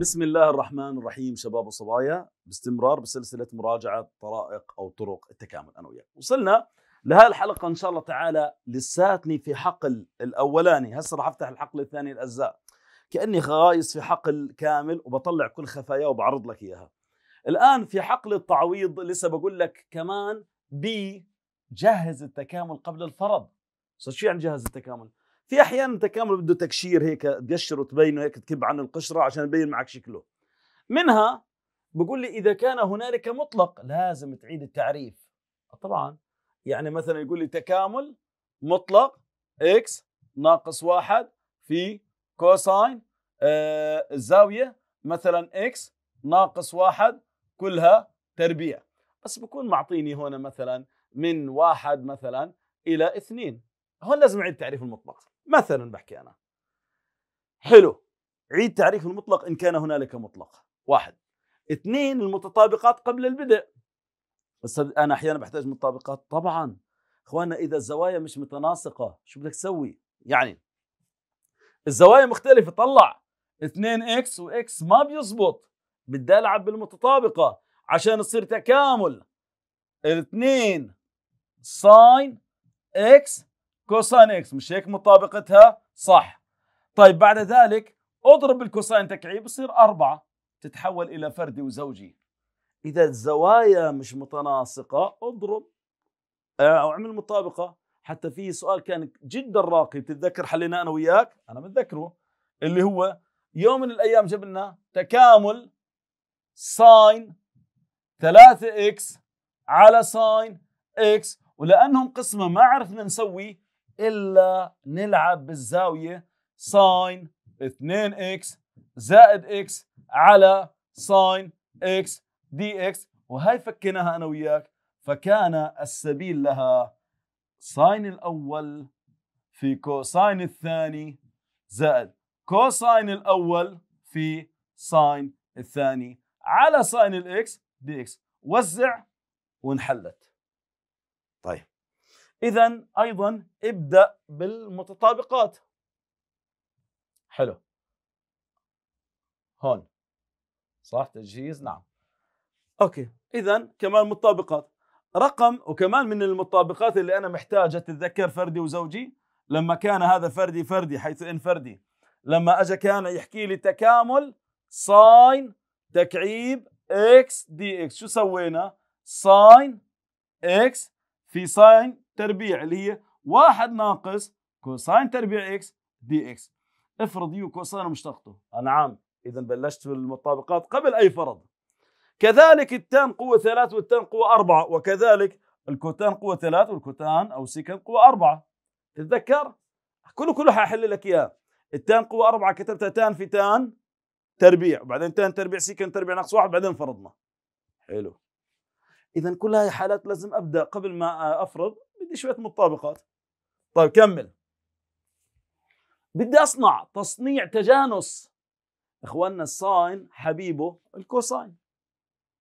بسم الله الرحمن الرحيم شباب وصبايا باستمرار بسلسلة مراجعة طرائق أو طرق التكامل أنا وياك وصلنا لهذه الحلقة إن شاء الله تعالى لساتني في حقل الأولاني هسه راح أفتح الحقل الثاني الأجزاء كأني خايص في حقل كامل وبطلع كل خفايا وبعرض لك إياها الآن في حقل التعويض لسه بقول لك كمان بي جهز التكامل قبل الفرض شو يعني جهز التكامل؟ في احيانا تكامل بده تكشير هيك تقشر وتبينه هيك تكب عن القشره عشان يبين معك شكله منها بقول لي اذا كان هنالك مطلق لازم تعيد التعريف طبعا يعني مثلا يقول لي تكامل مطلق اكس ناقص واحد في كوساين آه الزاويه مثلا اكس ناقص واحد كلها تربيع بس بكون معطيني هنا مثلا من واحد مثلا الى اثنين هون لازم اعيد تعريف المطلق مثلا بحكي انا حلو عيد تعريف المطلق ان كان هنالك مطلق واحد اثنين المتطابقات قبل البدء بس انا احيانا بحتاج متطابقات طبعا اخواننا اذا الزوايا مش متناسقه شو بدك تسوي يعني الزوايا مختلفه طلع 2 اكس واكس ما بيزبط بدي العب بالمتطابقه عشان يصير تكامل الاثنين ساين اكس كوساين اكس مش هيك مطابقتها صح طيب بعد ذلك اضرب الكوساين تكعيب بصير أربعة تتحول إلى فردي وزوجي إذا الزوايا مش متناسقة اضرب آه، أو اعمل مطابقة حتى في سؤال كان جدا راقي بتتذكر حلينا أنا وياك أنا متذكره اللي هو يوم من الأيام جاب لنا تكامل ساين 3 اكس على ساين اكس ولأنهم قسمة ما عرفنا نسوي الا نلعب بالزاويه ساين 2x زائد x على ساين x dx وهي فكيناها انا وياك فكان السبيل لها ساين الاول في كوساين الثاني زائد كوساين الاول في ساين الثاني على ساين الاكس دي اكس وزع وانحلت إذا أيضا ابدأ بالمتطابقات حلو هون صح تجهيز نعم أوكي إذا كمان متطابقات رقم وكمان من المتطابقات اللي أنا محتاجه تتذكر فردي وزوجي لما كان هذا فردي فردي حيث إن فردي لما أجا كان يحكي لي تكامل ساين تكعيب اكس دي اكس شو سوينا؟ ساين اكس في ساين تربيع اللي هي واحد ناقص كوساين تربيع اكس دي اكس افرض يو كوساين مشتقته نعم اذا بلشت في المطابقات قبل اي فرض كذلك التان قوة ثلاث والتان قوة أربعة وكذلك الكوتان قوة ثلاث والكوتان أو سيكان قوة أربعة تتذكر؟ كله كله ححل لك إياه التان قوة أربعة كتبتها تان في تان تربيع وبعدين تان تربيع سيكان تربيع ناقص واحد بعدين فرضنا حلو إذا كل هاي حالات لازم أبدأ قبل ما أفرض بدي شويه متطابقات طيب كمل بدي اصنع تصنيع تجانس اخواننا الساين حبيبه الكوساين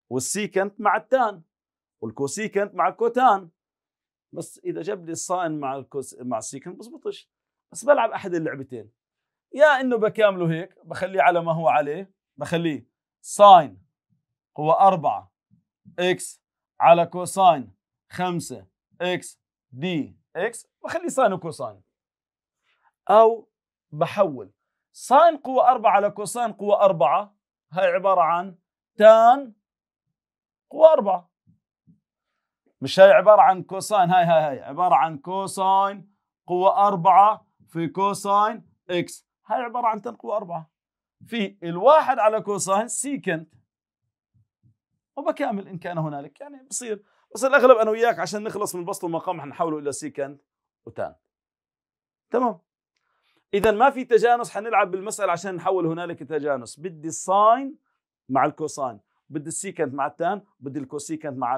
والسيكنت مع التان والكوسيكنت مع الكوتان بس اذا جاب لي الساين مع الكوس مع السيكنت بزبطش بس بلعب احد اللعبتين يا انه بكامله هيك بخليه على ما هو عليه بخليه ساين هو 4 اكس على كوساين 5 اكس دي اكس واخلي ساين وكوساين او بحول ساين قوة 4 على كوساين قوة 4 هاي عبارة عن تان قوة 4 مش هاي عبارة عن كوساين هاي هاي هاي عبارة عن كوساين قوة 4 في كوساين اكس هاي عبارة عن تان قوة 4 في الواحد على كوساين سيكنت وبكامل إن كان هنالك يعني بصير بس الاغلب انا وياك عشان نخلص من البسط والمقام حنحوله الى سيكند وتان تمام اذا ما في تجانس حنلعب بالمساله عشان نحول هنالك تجانس بدي الساين مع الكوساين بدي السيكند مع التان بدي الكوسيكند مع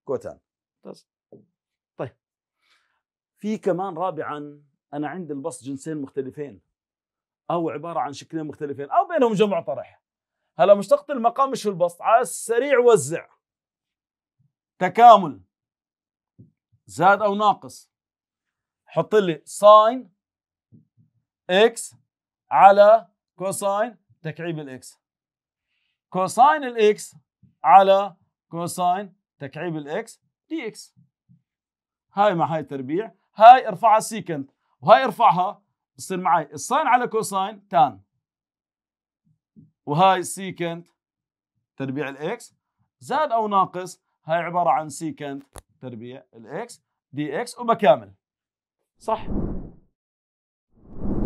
الكوتان ممتاز طيب في كمان رابعا انا عندي البسط جنسين مختلفين او عباره عن شكلين مختلفين او بينهم جمع طرح هلا مشتقة المقام مش في البسط على السريع وزع تكامل زاد او ناقص حط لي ساين اكس على كوساين تكعيب الاكس كوساين الاكس على كوساين تكعيب الاكس دي اكس هاي مع هاي تربيع هاي ارفعها سيكنت وهاي ارفعها بصير معي الساين على كوساين تان وهاي سيكنت تربيع الاكس زاد او ناقص هاي عباره عن سيكند تربيع الاكس دي اكس وبكامل صح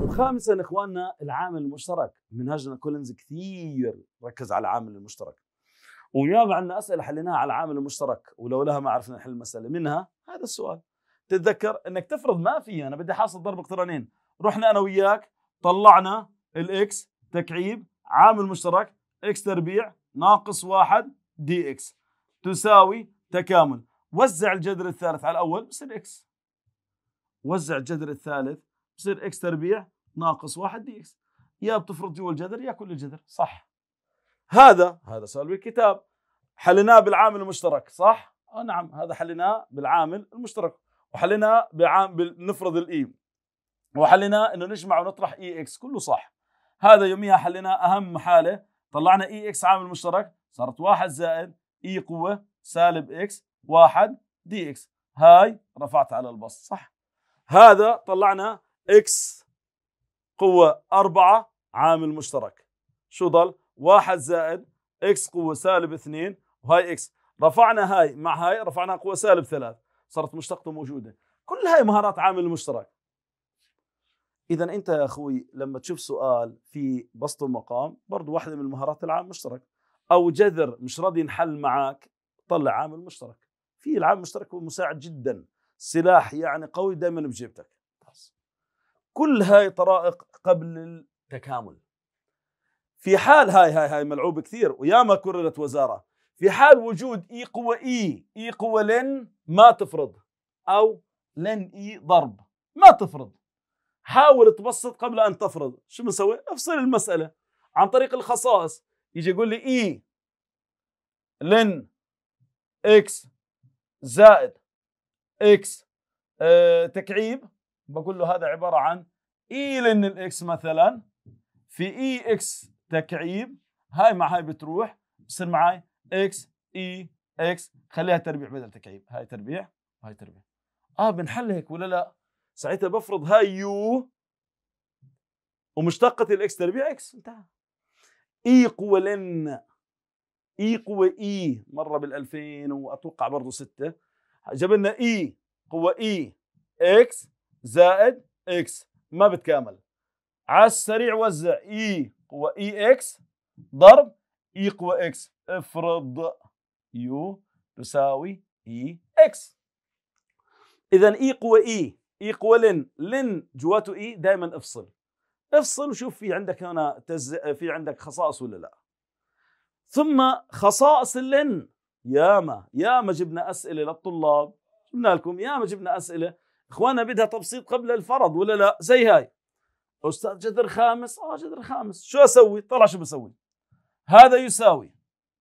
وخامسا اخواننا العامل المشترك منهجنا كولينز كثير ركز على العامل المشترك وياما عندنا اسئله حليناها على العامل المشترك ولولاها ما عرفنا نحل المساله منها هذا السؤال تتذكر انك تفرض ما في انا بدي حاصل ضرب اقترانين رحنا انا وياك طلعنا الاكس تكعيب عامل مشترك اكس تربيع ناقص واحد دي اكس تساوي تكامل وزع الجذر الثالث على الأول بصير إكس وزع الجذر الثالث بصير إكس تربيع ناقص واحد دي إكس يا بتفرض جوا الجذر يا كل الجذر صح هذا هذا سؤال بالكتاب حلناه بالعامل المشترك صح؟ اه نعم هذا حلناه بالعامل المشترك وحلناه بعام نفرض الاي e. وحلناه انه نجمع ونطرح اي e اكس كله صح هذا يوميها حلناه اهم حاله طلعنا اي e اكس عامل مشترك صارت واحد زائد اي قوه سالب اكس واحد دي اكس هاي رفعت على البسط صح هذا طلعنا اكس قوه 4 عامل مشترك شو ضل واحد زائد اكس قوه سالب 2 وهاي اكس رفعنا هاي مع هاي رفعنا قوه سالب 3 صارت مشتقته موجوده كل هاي مهارات عامل مشترك اذا انت يا اخوي لما تشوف سؤال في بسط المقام برضه واحده من المهارات العام مشترك او جذر مش راضي ينحل معاك طلع عامل مشترك في العامل المشترك هو مساعد جدا سلاح يعني قوي دائما بجيبتك كل هاي طرائق قبل التكامل في حال هاي هاي هاي ملعوب كثير وياما كررت وزاره في حال وجود اي قوه اي اي قوه لن ما تفرض او لن اي ضرب ما تفرض حاول تبسط قبل ان تفرض شو بنسوي افصل المساله عن طريق الخصائص يجي يقول لي اي e لن اكس زائد اكس أه تكعيب بقول له هذا عباره عن اي e لن الاكس مثلا في اي e اكس تكعيب هاي مع هاي بتروح بصير معي اكس اي اكس خليها تربيع بدل تكعيب هاي تربيع وهي تربيع اه بنحل هيك ولا لا ساعتها بفرض هاي يو ومشتقة الاكس تربيع اكس انتهى ايكوالين اي قوى اي مره بال2000 واتوقع برضه 6 لنا اي قوى اي اكس زائد اكس ما بتكامل على السريع وزع اي قوى اي اكس ضرب اي قوى اكس افرض يو تساوي اي اكس اذا اي قوى اي اي قوى لن لن جواته اي دائما افصل افصل وشوف في عندك هنا تز... في عندك خصائص ولا لا ثم خصائص اللن ياما ياما جبنا اسئله للطلاب جبنا لكم ياما جبنا اسئله اخوانا بدها تبسيط قبل الفرض ولا لا زي هاي استاذ جذر خامس اه جذر خامس شو اسوي طلع شو بسوي هذا يساوي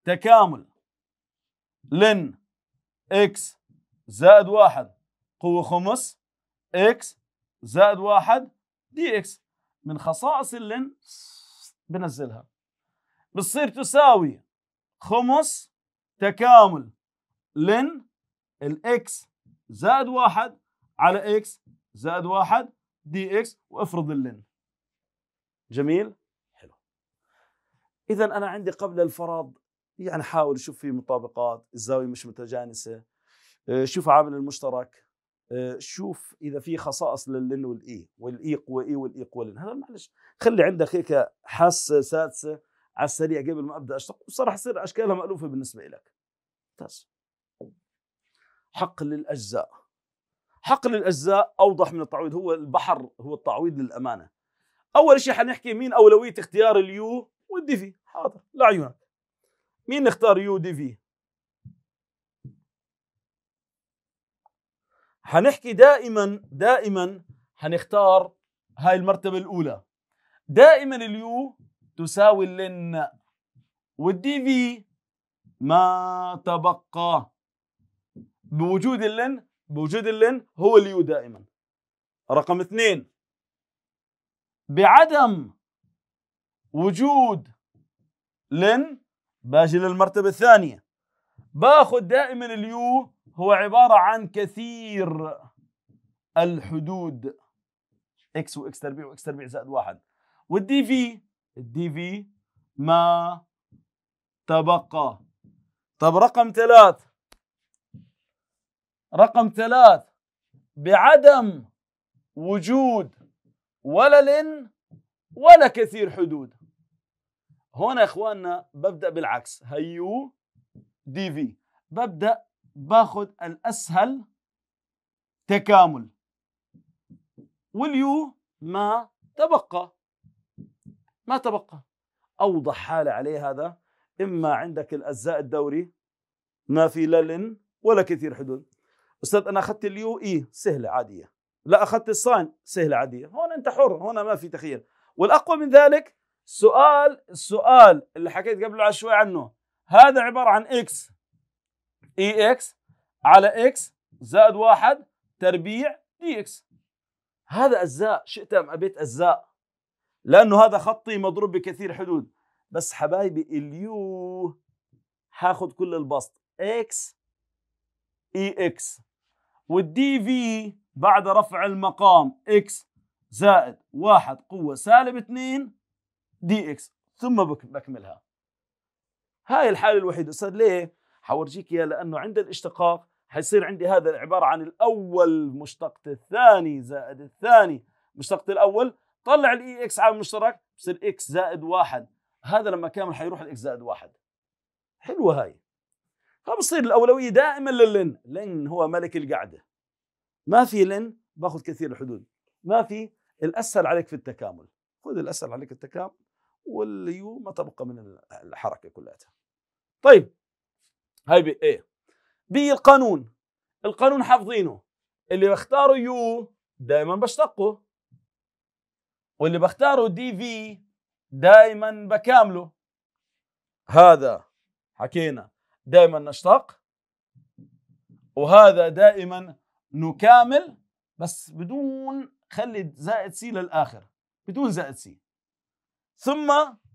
تكامل لن اكس زائد واحد قوة خمس اكس زائد واحد دي اكس من خصائص اللينس بنزلها بتصير تساوي خمس تكامل لن الاكس زائد واحد على اكس زائد واحد دي اكس وافرض اللن جميل حلو اذا انا عندي قبل الفرض يعني حاول شوف في مطابقات الزاويه مش متجانسه آه، شوف عامل المشترك آه، شوف اذا في خصائص للن والاي والاي قوى اي والاي قوى لن هذا معلش خلي عندك هيك حاسه سادسه على السريع قبل ما ابدا اشتق وصراحه تصير اشكالها مالوفه بالنسبه لك ممتاز حقل الاجزاء حقل الاجزاء اوضح من التعويض هو البحر هو التعويض للامانه اول شيء حنحكي مين اولويه اختيار اليو والدي في حاضر لعيونك مين نختار يو دي في هنحكي دائما دائما هنختار هاي المرتبة الأولى دائما اليو تساوي لن والدي في ما تبقى بوجود اللن بوجود اللن هو اليو دائما رقم اثنين بعدم وجود لن باجي للمرتبة الثانية باخذ دائما اليو هو عبارة عن كثير الحدود اكس واكس تربيع واكس تربيع زائد واحد والدي في الدي في ما تبقى طب رقم ثلاث رقم ثلاث بعدم وجود ولا لن ولا كثير حدود هنا يا اخواننا ببدا بالعكس هيو دي في ببدا باخذ الاسهل تكامل واليو ما تبقى ما تبقى اوضح حاله عليه هذا اما عندك الاجزاء الدوري ما في لا لن ولا كثير حدود استاذ انا اخذت اليو اي سهله عاديه لا اخذت الصاين سهله عاديه هون انت حر هون ما في تخيل والاقوى من ذلك سؤال السؤال اللي حكيت قبل شوي عنه هذا عباره عن اكس اي e اكس على اكس زائد واحد تربيع دي اكس هذا أجزاء شئت أم أبيت أجزاء لأنه هذا خطي مضروب بكثير حدود بس حبايبي اليو هاخد كل البسط اكس اي اكس والدي في بعد رفع المقام اكس زائد واحد قوة سالب اثنين دي اكس ثم بكملها هاي الحالة الوحيدة صار ليه؟ حورجيك اياه لانه عند الاشتقاق حيصير عندي هذا عباره عن الاول مشتقة الثاني زائد الثاني مشتقة الاول طلع الاي e اكس عامل مشترك بصير اكس زائد واحد هذا لما كامل حيروح الاكس زائد واحد حلوه هاي فبصير الاولويه دائما للن لن هو ملك القعده ما في لن باخذ كثير الحدود ما في الاسهل عليك في التكامل خذ الاسهل عليك التكامل واليو ما تبقى من الحركه كلها طيب هاي بي ايه بي القانون القانون حافظينه اللي بختاره يو دائما بشتقه واللي بختاره دي في دائما بكامله هذا حكينا دائما نشتق وهذا دائما نكامل بس بدون خلي زائد سي للاخر بدون زائد سي ثم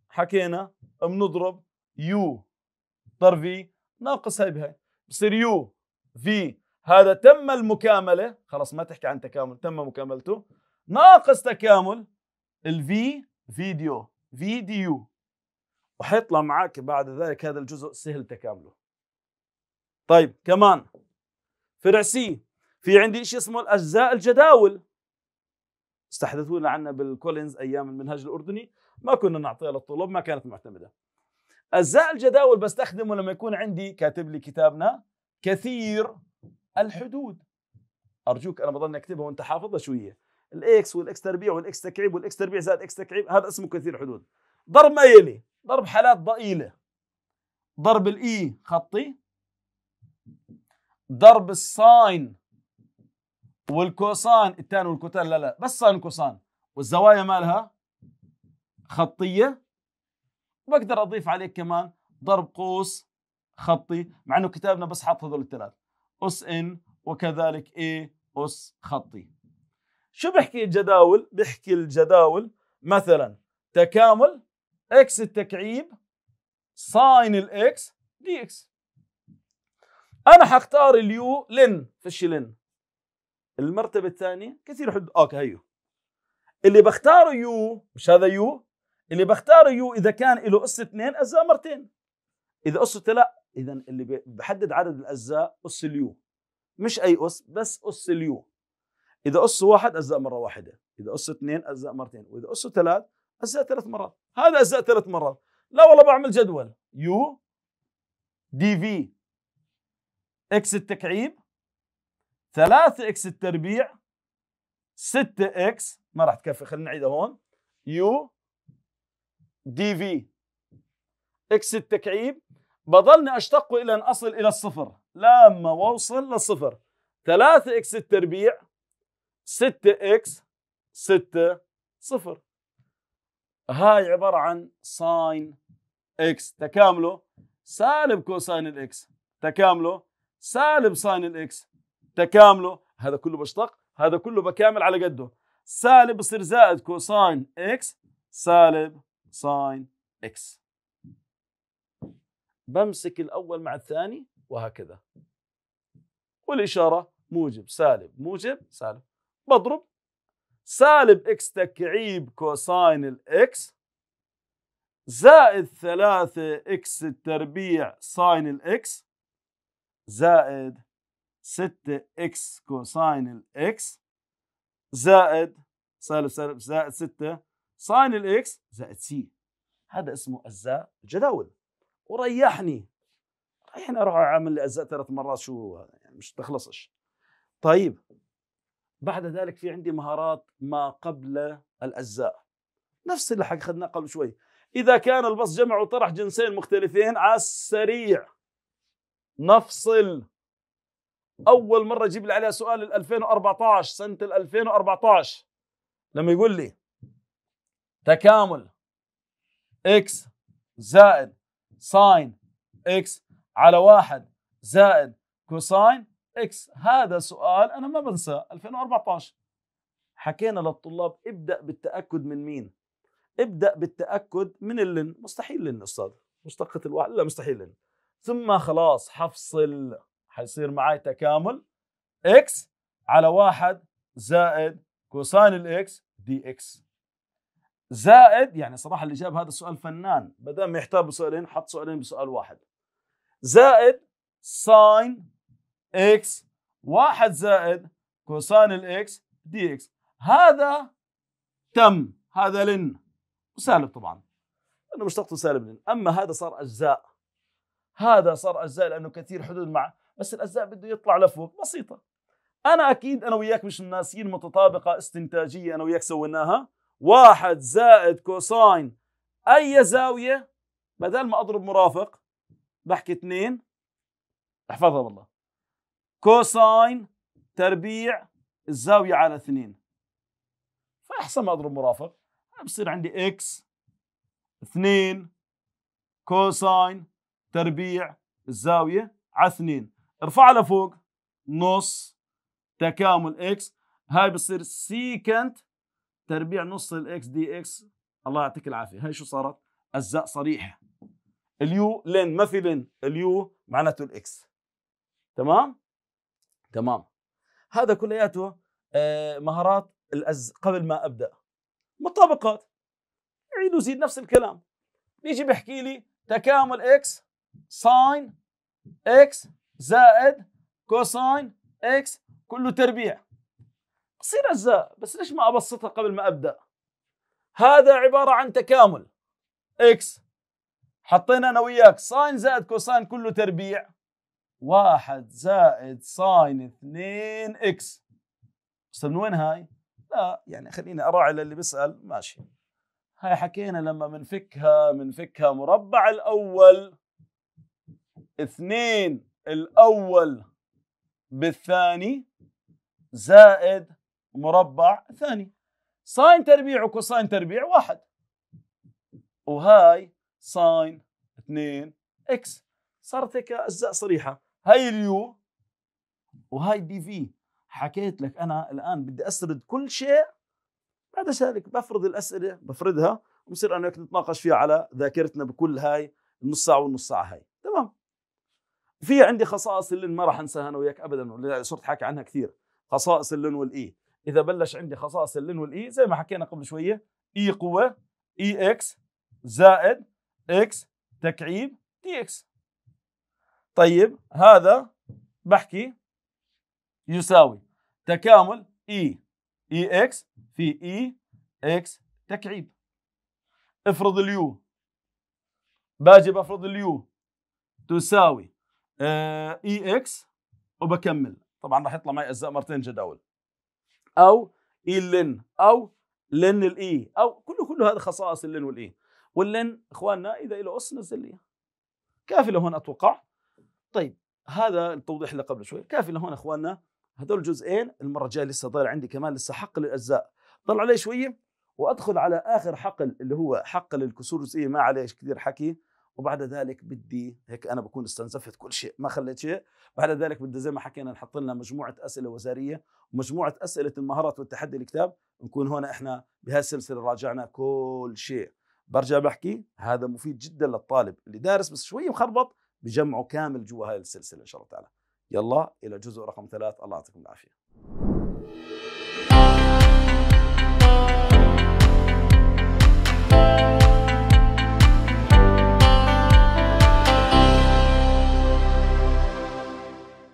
حكينا بنضرب يو ضرب في ناقص هاي بهاي بصير يو في هذا تم المكامله خلاص ما تحكي عن تكامل تم مكاملته ناقص تكامل الفي فيديو فيديو وحيطلع معك بعد ذلك هذا الجزء سهل تكامله طيب كمان فرع سي في عندي شيء اسمه الاجزاء الجداول استحدثونا عنا بالكولينز ايام المنهج الاردني ما كنا نعطيها للطلاب ما كانت معتمده أجزاء الجداول بستخدمه لما يكون عندي كاتب لي كتابنا كثير الحدود أرجوك أنا بضلني أكتبها وأنت حافظها شو هي الإكس والإكس تربيع والإكس تكعيب والإكس تربيع زائد إكس تكعيب هذا اسمه كثير الحدود ضرب ما يلي ضرب حالات ضئيلة ضرب الإي e خطي ضرب الساين والكوسان التان والكوتان لا لا بس ساين وكوسان والزوايا مالها خطية وبقدر اضيف عليك كمان ضرب قوس خطي مع انه كتابنا بس حط هذول الثلاث اس ان وكذلك اي اس خطي شو بحكي الجداول بحكي الجداول مثلا تكامل اكس التكعيب ساين الاكس دي اكس انا حختار اليو لن فيش لن المرتبه الثانيه كثير حد اوكي هيو اللي بختاره يو مش هذا يو اللي بختاره يو اذا كان له قصه اثنين اجزاء مرتين اذا قصته لا اذا اللي بحدد عدد الاجزاء قص اليو مش اي قص بس قص اليو اذا اس واحد اجزاء مره واحده اذا اس اثنين اجزاء مرتين واذا اس ثلاث اجزاء ثلاث مرات هذا اجزاء ثلاث مرات لا والله بعمل جدول يو دي في اكس التكعيب 3 اكس التربيع 6 اكس ما راح تكفي خلينا نعيدها هون يو دي في اكس التكعيب بظلني اشتق الى ان اصل الى الصفر لما اوصل للصفر 3 اكس التربيع 6 اكس 6 صفر هاي عبارة عن ساين اكس تكامله سالب كوساين الاكس تكامله سالب ساين الاكس تكامله هذا كله بشتق هذا كله بكامل على قده سالب بصير زائد كوساين اكس سالب ساين اكس بمسك الاول مع الثاني وهكذا والاشاره موجب سالب موجب سالب بضرب سالب اكس تكعيب كوساين الاكس زائد ثلاثة اكس التربيع ساين الاكس زائد ستة اكس كوساين الاكس زائد سالب سالب زائد ستة ساين الاكس زائد سي هذا اسمه اجزاء الجداول وريحني ريحني اروح اعمل لي اجزاء ثلاث مرات شو يعني مش تخلصش طيب بعد ذلك في عندي مهارات ما قبل الاجزاء نفس اللي اخذناه قبل شوي اذا كان البسط جمع وطرح جنسين مختلفين على السريع نفصل اول مره اجيب لي عليها سؤال 2014 سنه 2014 لما يقول لي تكامل اكس زائد ساين اكس على واحد زائد كوساين اكس هذا سؤال انا ما بنساه 2014 حكينا للطلاب ابدا بالتاكد من مين؟ ابدا بالتاكد من اللن مستحيل لن استاذ مشتقة الواحد لا مستحيل لن ثم خلاص حفصل حيصير معي تكامل اكس على واحد زائد كوساين الاكس دي اكس زائد يعني صراحه اللي جاب هذا السؤال فنان بدل ما يحتار بسؤالين حط سؤالين بسؤال واحد زائد ساين اكس واحد زائد كوساين الاكس دي اكس هذا تم هذا لن وسالب طبعا لانه مشتقته سالب لن اما هذا صار اجزاء هذا صار اجزاء لانه كثير حدود مع بس الاجزاء بده يطلع لفوق بسيطه انا اكيد انا وياك مش ناسين متطابقه استنتاجيه انا وياك سويناها واحد زائد كوساين أي زاوية بدل ما أضرب مرافق بحكي اثنين احفظها والله كوساين تربيع الزاوية على اثنين فأحسن ما أضرب مرافق بصير عندي إكس اثنين كوساين تربيع الزاوية على اثنين ارفعها لفوق نص تكامل إكس هاي بصير سيكنت تربيع نص الاكس دي اكس الله يعطيك العافيه هاي شو صارت اجزاء صريحه اليو لين ما في لين اليو معناته الاكس تمام تمام هذا كلياته آه، مهارات الأز قبل ما ابدا مطابقات عيد وزيد نفس الكلام بيجي بحكي لي تكامل اكس ساين اكس زائد كوساين اكس كله تربيع أصير أجزاء بس ليش ما أبسطها قبل ما أبدأ هذا عبارة عن تكامل إكس حطينا أنا وياك ساين زائد كوساين كله تربيع واحد زائد ساين اثنين إكس بس من وين هاي؟ لا يعني خليني أراعي للي بيسأل ماشي هاي حكينا لما بنفكها بنفكها مربع الأول اثنين الأول بالثاني زائد مربع ثاني ساين تربيع وكوساين تربيع واحد وهاي ساين 2 اكس صارت هيك اجزاء صريحه هاي اليو وهاي دي في حكيت لك انا الان بدي اسرد كل شيء بعد ذلك بفرض الاسئله بفردها وبصير انا نتناقش فيها على ذاكرتنا بكل هاي النص ساعه والنص ساعه هاي تمام في عندي خصائص اللي ما راح انساها انا وياك ابدا صرت حاكي عنها كثير خصائص اللون والاي اذا بلش عندي خصائص اللين والاي e، زي ما حكينا قبل شويه اي e قوه اي e اكس زائد اكس تكعيب تي اكس طيب هذا بحكي يساوي تكامل اي اي اكس في اي اكس تكعيب افرض اليو باجي بفرض اليو تساوي اي آه، اكس وبكمل طبعا راح يطلع معي اجزاء مرتين جداول او اي e اللن او لن الاي e، او كله كله هذه خصائص اللن والاي e. واللن اخواننا اذا الى اس نزل لي كافي لهون اتوقع طيب هذا التوضيح اللي قبل شوي كافي لهون اخواننا هذول الجزئين المره الجايه لسه ضايل عندي كمان لسه حقل الاجزاء ضل عليه شويه وادخل على اخر حقل اللي هو حقل الكسور الجزئيه ما عليه كثير حكي وبعد ذلك بدي هيك انا بكون استنزفت كل شيء ما خليت شيء بعد ذلك بدي زي ما حكينا نحط لنا مجموعه اسئله وزاريه ومجموعه اسئله المهارات والتحدي الكتاب نكون هون احنا بهالسلسله راجعنا كل شيء برجع بحكي هذا مفيد جدا للطالب اللي دارس بس شوي مخربط بجمعه كامل جوا هاي السلسله ان شاء الله تعالى يلا الى جزء رقم ثلاث الله يعطيكم العافيه